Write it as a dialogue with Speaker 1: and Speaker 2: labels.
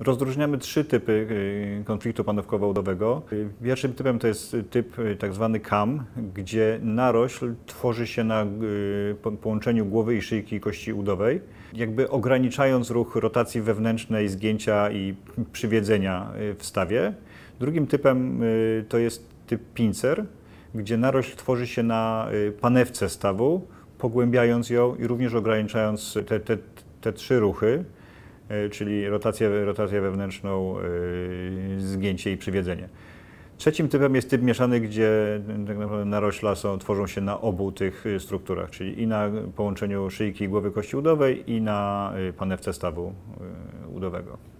Speaker 1: Rozróżniamy trzy typy y, konfliktu panówkowo-udowego. Pierwszym typem to jest typ y, tak zwany kam, gdzie narośl tworzy się na y, połączeniu głowy i szyjki kości udowej, jakby ograniczając ruch rotacji wewnętrznej, zgięcia i przywiedzenia w stawie. Drugim typem to jest typ pincer, gdzie narośl tworzy się na panewce stawu, pogłębiając ją i również ograniczając te, te, te trzy ruchy. E, czyli rotację, rotację wewnętrzną, e, zgięcie i przywiedzenie. Trzecim typem jest typ mieszany, gdzie e, tak naprawdę narośla są, tworzą się na obu tych strukturach, czyli i na połączeniu szyjki i głowy kości udowej, i na panewce stawu udowego.